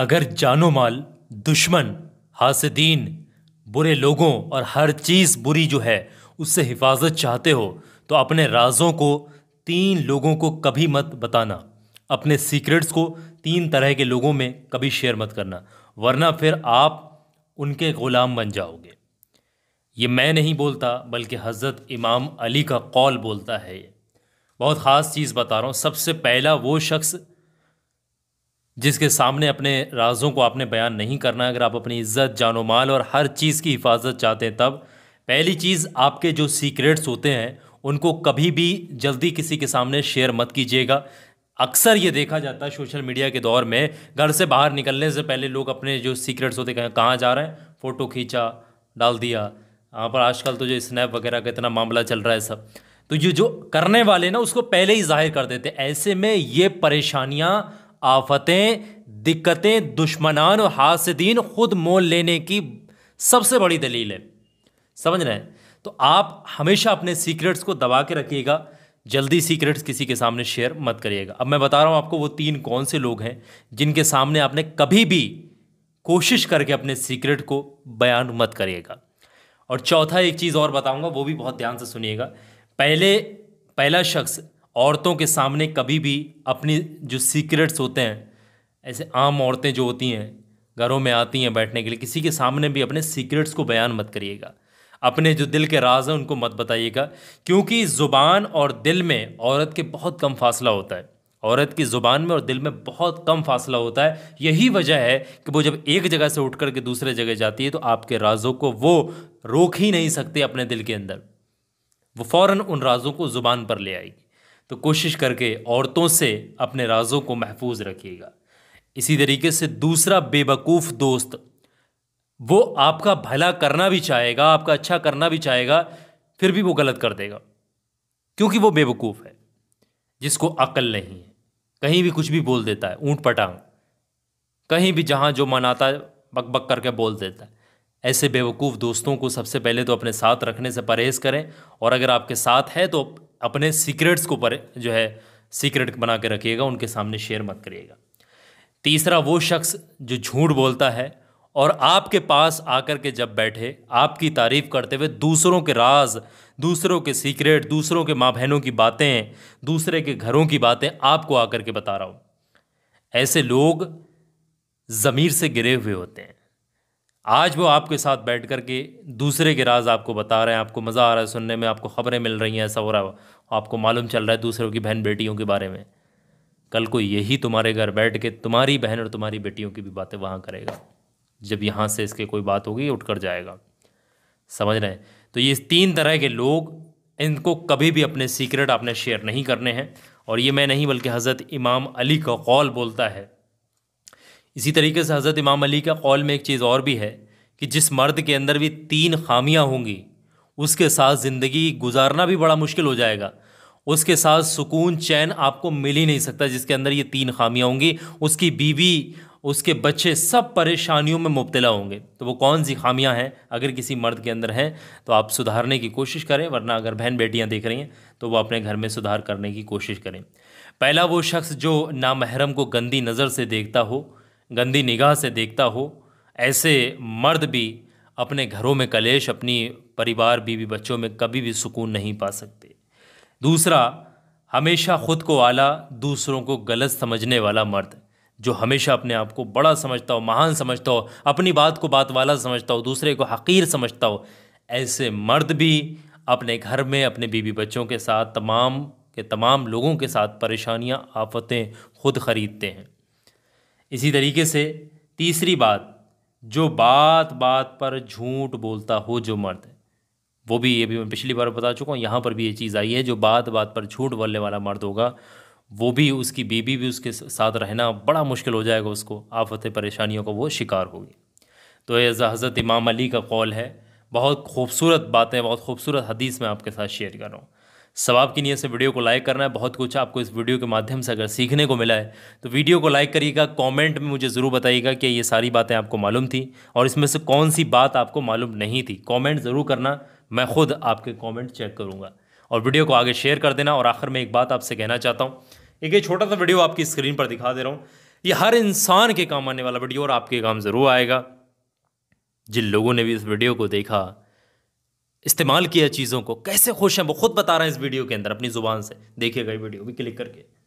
अगर जानो माल दुश्मन हासदीन बुरे लोगों और हर चीज़ बुरी जो है उससे हिफाजत चाहते हो तो अपने राजों को तीन लोगों को कभी मत बताना अपने सीक्रेट्स को तीन तरह के लोगों में कभी शेयर मत करना वरना फिर आप उनके ग़ुलाम बन जाओगे ये मैं नहीं बोलता बल्कि हज़रत इमाम अली का कौल बोलता है ये बहुत ख़ास चीज़ बता रहा हूँ सबसे पहला वो शख्स जिसके सामने अपने राजों को आपने बयान नहीं करना अगर आप अपनी इज्जत जानो माल और हर चीज़ की हिफाजत चाहते हैं तब पहली चीज़ आपके जो सीक्रेट्स होते हैं उनको कभी भी जल्दी किसी के सामने शेयर मत कीजिएगा अक्सर ये देखा जाता है सोशल मीडिया के दौर में घर से बाहर निकलने से पहले लोग अपने जो सीक्रेट्स होते हैं कहाँ जा रहे हैं फ़ोटो खींचा डाल दिया यहाँ पर आजकल तो जो स्नैप वगैरह का इतना मामला चल रहा है सब तो ये जो करने वाले ना उसको पहले ही जाहिर कर देते ऐसे में ये परेशानियाँ आफतें दिक्कतें दुश्मनान और हासदीन खुद मोल लेने की सबसे बड़ी दलील है समझ रहे हैं तो आप हमेशा अपने सीक्रेट्स को दबा के रखिएगा जल्दी सीक्रेट्स किसी के सामने शेयर मत करिएगा अब मैं बता रहा हूँ आपको वो तीन कौन से लोग हैं जिनके सामने आपने कभी भी कोशिश करके अपने सीक्रेट को बयान मत करिएगा और चौथा एक चीज़ और बताऊँगा वो भी बहुत ध्यान से सुनिएगा पहले पहला शख्स औरतों के सामने कभी भी अपनी जो सीक्रेट्स होते हैं ऐसे आम औरतें जो होती हैं घरों में आती हैं बैठने के लिए किसी के सामने भी अपने सीक्रेट्स को बयान मत करिएगा अपने जो दिल के राज हैं उनको मत बताइएगा क्योंकि ज़ुबान और दिल में औरत के बहुत कम फासला होता है औरत की ज़ुबान में और दिल में बहुत कम फासला होता है यही वजह है कि वो जब एक जगह से उठ कर के दूसरे जगह जाती है तो आपके राजों को वो रोक ही नहीं सकते अपने दिल के अंदर वो फ़ौर उन राजों को ज़ुबान पर ले आएगी तो कोशिश करके औरतों से अपने राजों को महफूज रखिएगा इसी तरीके से दूसरा बेवकूफ़ दोस्त वो आपका भला करना भी चाहेगा आपका अच्छा करना भी चाहेगा फिर भी वो गलत कर देगा क्योंकि वो बेवकूफ़ है जिसको अकल नहीं है कहीं भी कुछ भी बोल देता है ऊँट पटांग कहीं भी जहाँ जो मन आता है बक बक करके बोल देता है ऐसे बेवकूफ़ दोस्तों को सबसे पहले तो अपने साथ रखने से परहेज़ करें और अगर आपके साथ है तो अपने सीक्रेट्स को पर जो है सीक्रेट बना के रखिएगा उनके सामने शेयर मत करिएगा तीसरा वो शख्स जो झूठ बोलता है और आपके पास आकर के जब बैठे आपकी तारीफ करते हुए दूसरों के राज दूसरों के सीक्रेट दूसरों के माँ बहनों की बातें दूसरे के घरों की बातें आपको आकर के बता रहा हूँ ऐसे लोग ज़मीर से गिरे हुए होते हैं आज वो आपके साथ बैठ कर के दूसरे के राज आपको बता रहे हैं आपको मज़ा आ रहा है सुनने में आपको ख़बरें मिल रही हैं ऐसा हो रहा है आपको मालूम चल रहा है दूसरों की बहन बेटियों के बारे में कल को यही तुम्हारे घर बैठ के तुम्हारी बहन और तुम्हारी बेटियों की भी बातें वहाँ करेगा जब यहाँ से इसके कोई बात होगी उठ कर जाएगा समझ रहे हैं तो ये तीन तरह के लोग इनको कभी भी अपने सीक्रेट आपने शेयर नहीं करने हैं और ये मैं नहीं बल्कि हज़रत इमाम अली का कौल बोलता है इसी तरीके से हज़रत इमाम अली का कौल में एक चीज़ और भी है कि जिस मर्द के अंदर भी तीन खामियां होंगी उसके साथ ज़िंदगी गुजारना भी बड़ा मुश्किल हो जाएगा उसके साथ सुकून चैन आपको मिल ही नहीं सकता जिसके अंदर ये तीन खामियां होंगी उसकी बीवी उसके बच्चे सब परेशानियों में मुबतला होंगे तो वो कौन सी खामियां हैं अगर किसी मर्द के अंदर हैं तो आप सुधारने की कोशिश करें वरना अगर बहन बेटियाँ देख रही हैं तो वो अपने घर में सुधार करने की कोशिश करें पहला वो शख्स जो नामहरम को गंदी नज़र से देखता हो गंदी निगाह से देखता हो ऐसे मर्द भी अपने घरों में कलेश अपनी परिवार बीवी बच्चों में कभी भी सुकून नहीं पा सकते दूसरा हमेशा खुद को आला दूसरों को गलत समझने वाला मर्द जो हमेशा अपने आप को बड़ा समझता हो महान समझता हो अपनी बात को बात वाला समझता हो दूसरे को हकीर समझता हो ऐसे मर्द भी अपने घर में अपने बीवी बच्चों के साथ तमाम के तमाम लोगों के साथ परेशानियां आफतें खुद खरीदते हैं इसी तरीके से तीसरी बात जो बात बात पर झूठ बोलता हो जो मर्द वो भी ये भी मैं पिछली बार बता चुका हूँ यहाँ पर भी ये चीज़ आई है जो बात बात पर झूठ बोलने वाला मर्द होगा वो भी उसकी बीबी भी उसके साथ रहना बड़ा मुश्किल हो जाएगा उसको आफत परेशानियों का वो शिकार होगी तो ये हज़रत इमाम अली का कौल है बहुत खूबसूरत बातें बहुत खूबसूरत हदीस मैं आपके साथ शेयर कर रहा हूँ सवाब की नीयत से वीडियो को लाइक करना है बहुत कुछ आपको इस वीडियो के माध्यम से अगर सीखने को मिला है तो वीडियो को लाइक करिएगा कमेंट में मुझे ज़रूर बताइएगा कि ये सारी बातें आपको मालूम थी और इसमें से कौन सी बात आपको मालूम नहीं थी कमेंट ज़रूर करना मैं खुद आपके कमेंट चेक करूँगा और वीडियो को आगे शेयर कर देना और आखिर में एक बात आपसे कहना चाहता हूँ एक ये छोटा सा वीडियो आपकी स्क्रीन पर दिखा दे रहा हूँ ये हर इंसान के काम आने वाला वीडियो और आपके काम ज़रूर आएगा जिन लोगों ने भी इस वीडियो को देखा इस्तेमाल किया चीज़ों को कैसे खुश हैं वो खुद बता रहे हैं इस वीडियो के अंदर अपनी ज़ुबान से देखिएगा ये वीडियो भी क्लिक करके